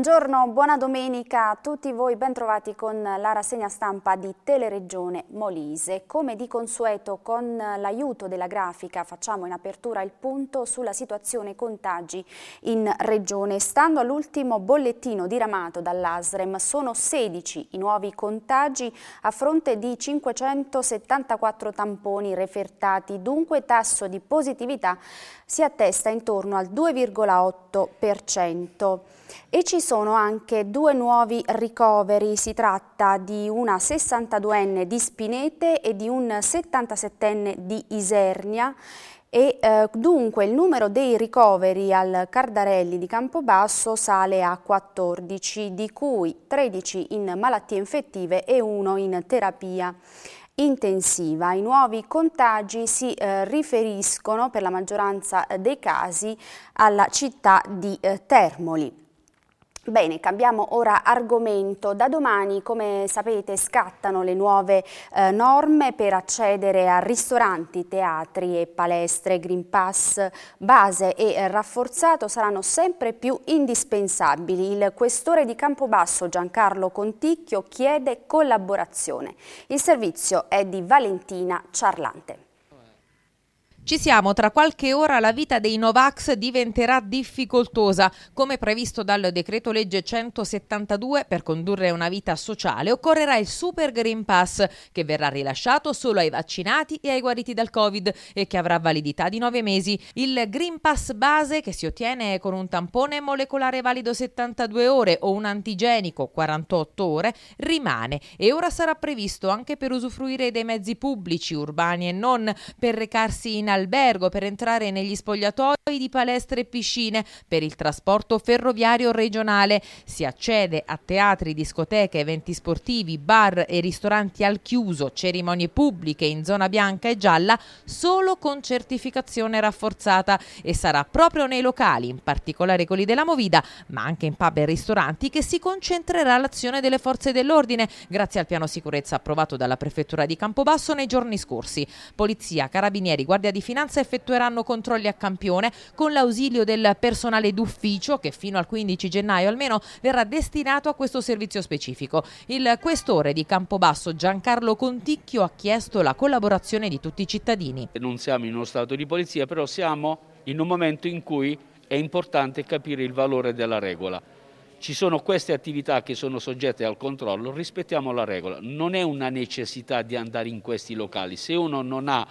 Buongiorno, buona domenica a tutti voi, bentrovati con la rassegna stampa di Teleregione Molise. Come di consueto con l'aiuto della grafica facciamo in apertura il punto sulla situazione contagi in Regione. Stando all'ultimo bollettino diramato dall'ASREM sono 16 i nuovi contagi a fronte di 574 tamponi refertati, dunque tasso di positività si attesta intorno al 2,8% e ci sono anche due nuovi ricoveri. Si tratta di una 62enne di Spinete e di un 77enne di Isernia e eh, dunque il numero dei ricoveri al Cardarelli di Campobasso sale a 14, di cui 13 in malattie infettive e 1 in terapia intensiva. I nuovi contagi si eh, riferiscono per la maggioranza dei casi alla città di eh, Termoli. Bene, cambiamo ora argomento. Da domani, come sapete, scattano le nuove eh, norme per accedere a ristoranti, teatri e palestre. Green Pass base e rafforzato saranno sempre più indispensabili. Il questore di Campobasso Giancarlo Conticchio chiede collaborazione. Il servizio è di Valentina Ciarlante. Ci siamo, tra qualche ora la vita dei Novax diventerà difficoltosa. Come previsto dal decreto legge 172, per condurre una vita sociale occorrerà il Super Green Pass, che verrà rilasciato solo ai vaccinati e ai guariti dal Covid e che avrà validità di 9 mesi. Il Green Pass base, che si ottiene con un tampone molecolare valido 72 ore o un antigenico 48 ore, rimane e ora sarà previsto anche per usufruire dei mezzi pubblici, urbani e non, per recarsi in allenamento albergo, per entrare negli spogliatoi di palestre e piscine, per il trasporto ferroviario regionale. Si accede a teatri, discoteche, eventi sportivi, bar e ristoranti al chiuso, cerimonie pubbliche in zona bianca e gialla solo con certificazione rafforzata e sarà proprio nei locali, in particolare quelli della Movida, ma anche in pub e ristoranti che si concentrerà l'azione delle forze dell'ordine grazie al piano sicurezza approvato dalla prefettura di Campobasso nei giorni scorsi. Polizia, carabinieri, guardia di Finanza effettueranno controlli a campione con l'ausilio del personale d'ufficio che fino al 15 gennaio almeno verrà destinato a questo servizio specifico. Il questore di Campobasso Giancarlo Conticchio ha chiesto la collaborazione di tutti i cittadini. Non siamo in uno stato di polizia, però siamo in un momento in cui è importante capire il valore della regola ci sono queste attività che sono soggette al controllo, rispettiamo la regola. Non è una necessità di andare in questi locali. Se uno non ha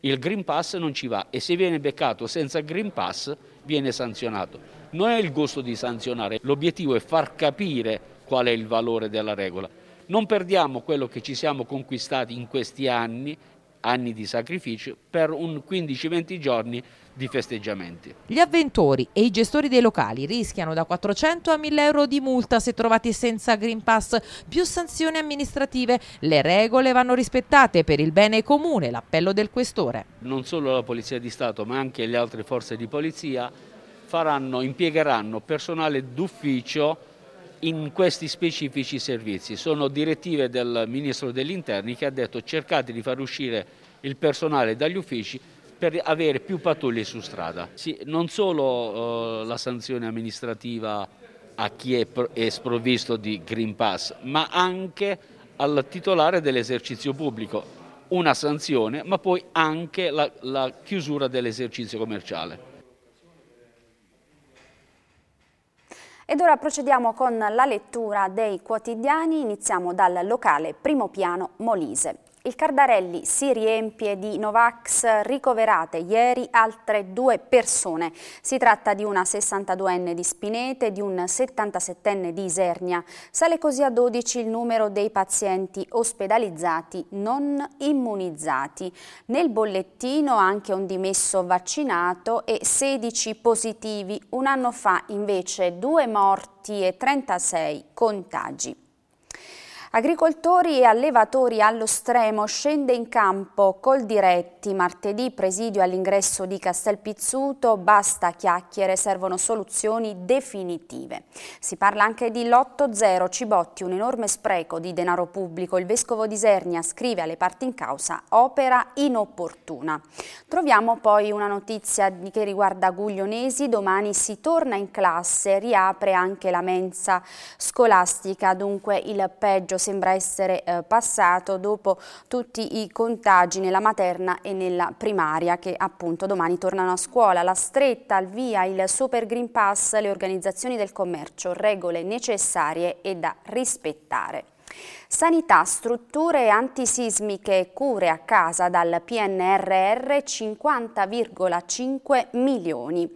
il Green Pass non ci va e se viene beccato senza Green Pass viene sanzionato. Non è il gusto di sanzionare, l'obiettivo è far capire qual è il valore della regola. Non perdiamo quello che ci siamo conquistati in questi anni, anni di sacrificio, per un 15-20 giorni di festeggiamenti. Gli avventori e i gestori dei locali rischiano da 400 a 1000 euro di multa se trovati senza Green Pass, più sanzioni amministrative. Le regole vanno rispettate per il bene comune, l'appello del questore. Non solo la Polizia di Stato ma anche le altre forze di polizia faranno, impiegheranno personale d'ufficio in questi specifici servizi. Sono direttive del Ministro degli Interni che ha detto cercate di far uscire il personale dagli uffici per avere più pattuglie su strada. Sì, non solo eh, la sanzione amministrativa a chi è, è sprovvisto di Green Pass, ma anche al titolare dell'esercizio pubblico una sanzione, ma poi anche la, la chiusura dell'esercizio commerciale. Ed ora procediamo con la lettura dei quotidiani, iniziamo dal locale Primo Piano Molise. Il Cardarelli si riempie di Novax ricoverate ieri altre due persone. Si tratta di una 62enne di Spinete e di un 77enne di Isernia. Sale così a 12 il numero dei pazienti ospedalizzati non immunizzati. Nel bollettino anche un dimesso vaccinato e 16 positivi. Un anno fa invece due morti e 36 contagi. Agricoltori e allevatori allo stremo scende in campo col diretti. Martedì presidio all'ingresso di Castelpizzuto, basta chiacchiere, servono soluzioni definitive. Si parla anche di lotto zero Cibotti, un enorme spreco di denaro pubblico. Il vescovo di Sernia scrive alle parti in causa opera inopportuna. Troviamo poi una notizia che riguarda Guglionesi, domani si torna in classe, riapre anche la mensa scolastica, dunque il peggio sembra essere eh, passato dopo tutti i contagi nella materna e nella primaria che appunto domani tornano a scuola. La stretta al via, il Super Green Pass, le organizzazioni del commercio, regole necessarie e da rispettare. Sanità, strutture antisismiche e cure a casa dal PNRR 50,5 milioni.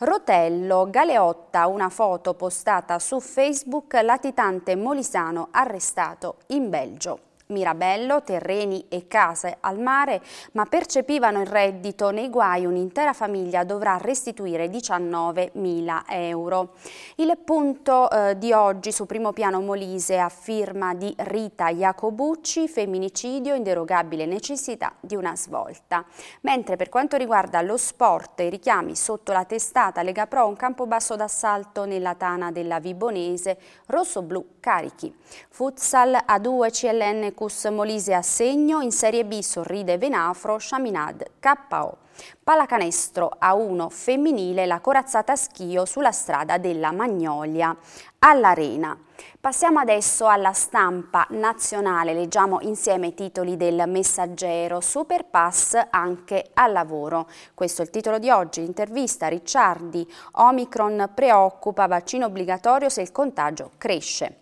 Rotello, Galeotta, una foto postata su Facebook, latitante molisano arrestato in Belgio. Mirabello, terreni e case al mare, ma percepivano il reddito nei guai un'intera famiglia dovrà restituire 19.000 euro. Il punto eh, di oggi su primo piano Molise a firma di Rita Jacobucci, femminicidio, inderogabile necessità di una svolta. Mentre per quanto riguarda lo sport, i richiami sotto la testata Lega Pro, un campo basso d'assalto nella tana della Vibonese, rosso-blu carichi. Futsal A2 CLN Circus Molise a segno, in Serie B sorride Venafro, Chaminade KO. Pallacanestro A1 femminile, la corazzata schio sulla strada della Magnolia all'Arena. Passiamo adesso alla stampa nazionale, leggiamo insieme i titoli del messaggero, Superpass anche al lavoro. Questo è il titolo di oggi, intervista Ricciardi, Omicron preoccupa, vaccino obbligatorio se il contagio cresce.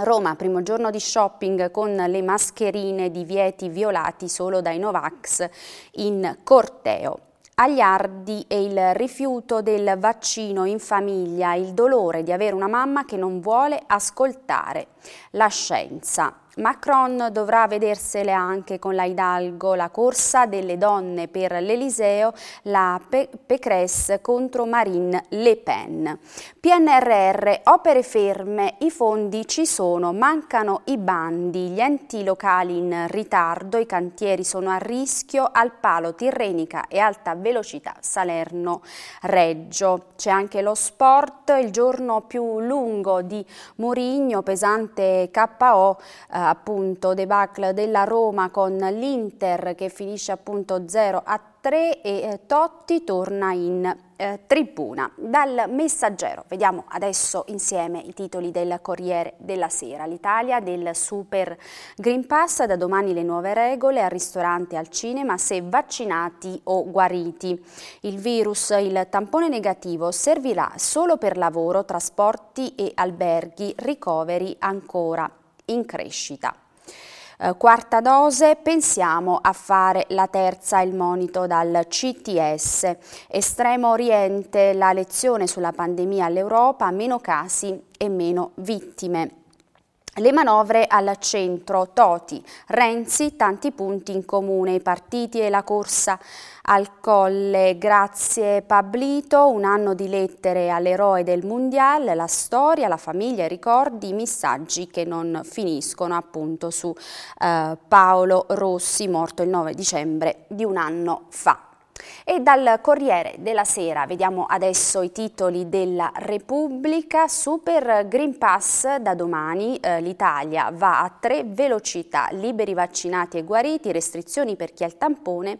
Roma, primo giorno di shopping con le mascherine di vieti violati solo dai Novax in corteo. Agliardi e il rifiuto del vaccino in famiglia, il dolore di avere una mamma che non vuole ascoltare la scienza. Macron dovrà vedersele anche con la Hidalgo, la corsa delle donne per l'Eliseo, la Pe Pecres contro Marine Le Pen. PNRR, opere ferme, i fondi ci sono, mancano i bandi, gli enti locali in ritardo, i cantieri sono a rischio, al palo Tirrenica e alta velocità Salerno-Reggio. C'è anche lo sport, il giorno più lungo di Murigno, pesante KO, eh, appunto debacle della Roma con l'Inter che finisce appunto 0 a 3 e eh, Totti torna in eh, tribuna. Dal messaggero vediamo adesso insieme i titoli del Corriere della Sera. L'Italia del Super Green Pass, da domani le nuove regole al ristorante e al cinema se vaccinati o guariti. Il virus, il tampone negativo servirà solo per lavoro, trasporti e alberghi, ricoveri ancora in crescita. Eh, quarta dose, pensiamo a fare la terza, il monito dal CTS. Estremo Oriente, la lezione sulla pandemia all'Europa, meno casi e meno vittime. Le manovre al centro, Toti, Renzi, tanti punti in comune, i partiti e la corsa al colle. Grazie Pablito, un anno di lettere all'eroe del Mondiale, la storia, la famiglia, i ricordi, i messaggi che non finiscono appunto su eh, Paolo Rossi, morto il 9 dicembre di un anno fa. E dal Corriere della Sera vediamo adesso i titoli della Repubblica. Super Green Pass da domani. Eh, L'Italia va a tre velocità, liberi vaccinati e guariti, restrizioni per chi ha il tampone,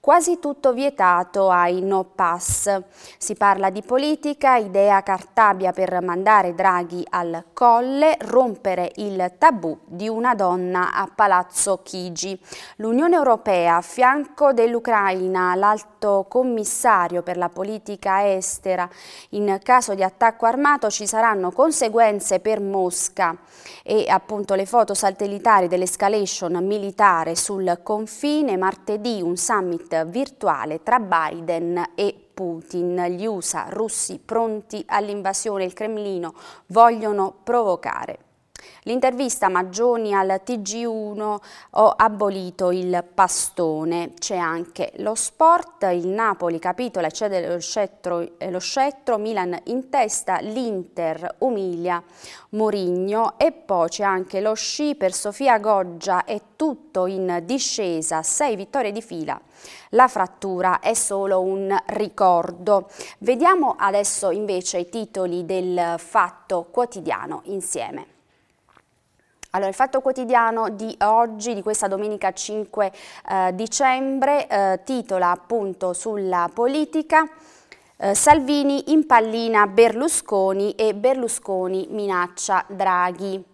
Quasi tutto vietato ai no pass. Si parla di politica, idea Cartabia per mandare Draghi al colle, rompere il tabù di una donna a Palazzo Chigi. L'Unione Europea a fianco dell'Ucraina, l'alto commissario per la politica estera, in caso di attacco armato ci saranno conseguenze per Mosca e appunto le foto satellitari dell'escalation militare sul confine, martedì un summit summit virtuale tra Biden e Putin, gli USA russi pronti all'invasione, il Cremlino vogliono provocare L'intervista Maggioni al TG1 ho abolito il pastone, c'è anche lo sport, il Napoli capitola cede lo scettro, eh, lo scettro Milan in testa, l'Inter umilia Murigno e poi c'è anche lo sci per Sofia Goggia e tutto in discesa, sei vittorie di fila. La frattura è solo un ricordo. Vediamo adesso invece i titoli del fatto quotidiano insieme. Allora, il fatto quotidiano di oggi, di questa domenica 5 eh, dicembre, eh, titola appunto sulla politica eh, Salvini impallina Berlusconi e Berlusconi minaccia Draghi.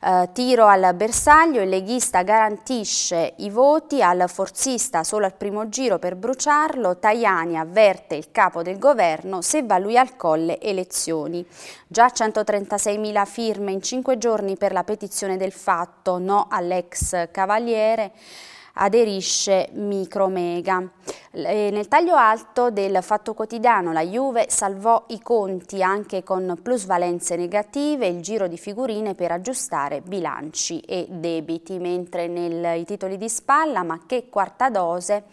Eh, tiro al bersaglio, il leghista garantisce i voti al forzista solo al primo giro per bruciarlo, Tajani avverte il capo del governo se va lui al colle elezioni. Già 136.000 firme in 5 giorni per la petizione del fatto, no all'ex cavaliere, aderisce Micromega. Eh, nel taglio alto del Fatto Quotidiano la Juve salvò i conti anche con plusvalenze negative, il giro di figurine per aggiustare bilanci e debiti, mentre nei titoli di spalla, ma che quarta dose,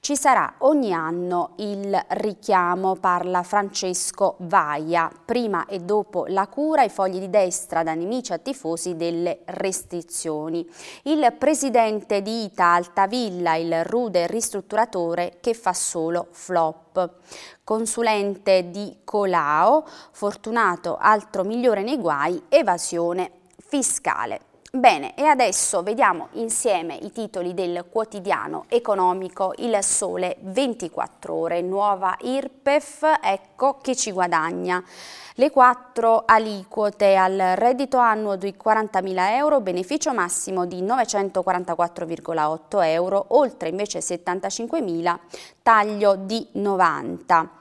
ci sarà ogni anno il richiamo, parla Francesco Vaia, prima e dopo la cura i fogli di destra da nemici a tifosi delle restrizioni. Il presidente di Ita Altavilla, il rude ristrutturatore, ore che fa solo flop. Consulente di Colao, Fortunato altro migliore nei guai, evasione fiscale. Bene, e adesso vediamo insieme i titoli del quotidiano economico Il Sole 24 Ore, nuova IRPEF, ecco che ci guadagna. Le quattro aliquote al reddito annuo di 40.000 euro, beneficio massimo di 944,8 euro, oltre invece 75.000, taglio di 90.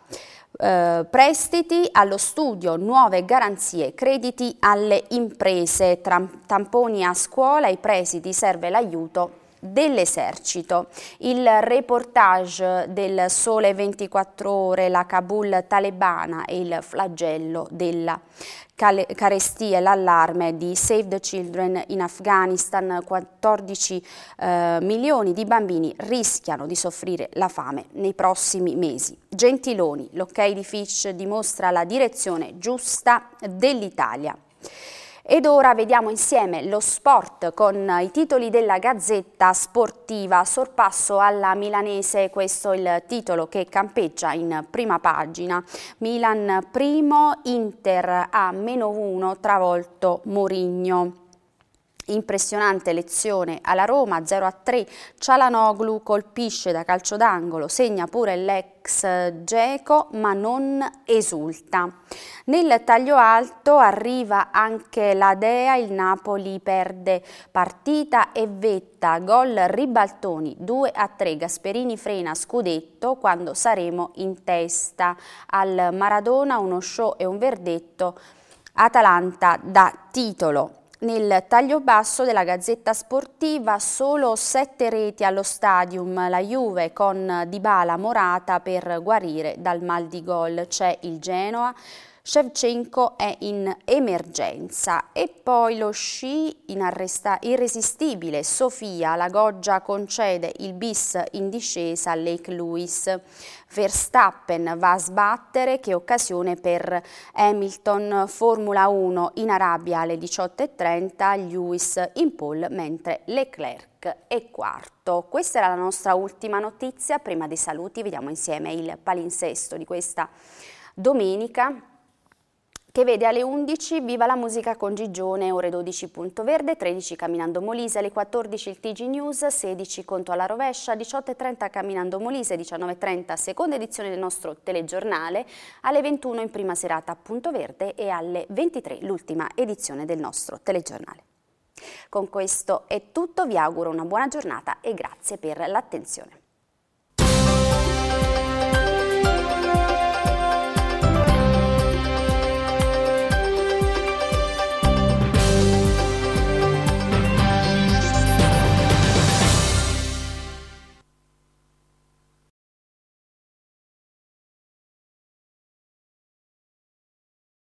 Eh, prestiti allo studio, nuove garanzie, crediti alle imprese, tamponi a scuola, i presidi serve l'aiuto dell'esercito. Il reportage del Sole 24 Ore, la Kabul talebana e il flagello della carestie, l'allarme di Save the Children in Afghanistan, 14 eh, milioni di bambini rischiano di soffrire la fame nei prossimi mesi. Gentiloni, l'ok di Fitch dimostra la direzione giusta dell'Italia. Ed ora vediamo insieme lo sport con i titoli della Gazzetta Sportiva. Sorpasso alla milanese, questo è il titolo che campeggia in prima pagina. Milan primo, Inter a meno uno, travolto Morigno. Impressionante lezione alla Roma, 0-3, Cialanoglu colpisce da calcio d'angolo, segna pure l'ex Geco ma non esulta. Nel taglio alto arriva anche la Dea, il Napoli perde partita e vetta, gol ribaltoni 2 a 3, Gasperini frena scudetto quando saremo in testa al Maradona, uno show e un verdetto, Atalanta da titolo. Nel taglio basso della Gazzetta Sportiva solo sette reti allo stadium, la Juve con Dybala Morata per guarire dal mal di gol. C'è il Genoa, Shevchenko è in emergenza e poi lo sci in arresta irresistibile, Sofia, la Goggia concede il bis in discesa a Lake Louis, Verstappen va a sbattere, che occasione per Hamilton, Formula 1 in Arabia alle 18.30, Lewis in pole mentre Leclerc è quarto. Questa era la nostra ultima notizia, prima dei saluti vediamo insieme il palinsesto di questa domenica che vede alle 11 Viva la musica con Gigione, ore 12 Punto Verde, 13 Camminando Molise, alle 14 il TG News, 16 Conto alla rovescia, 18.30 Camminando Molise, 19.30 seconda edizione del nostro telegiornale, alle 21 in prima serata Punto Verde e alle 23 l'ultima edizione del nostro telegiornale. Con questo è tutto, vi auguro una buona giornata e grazie per l'attenzione.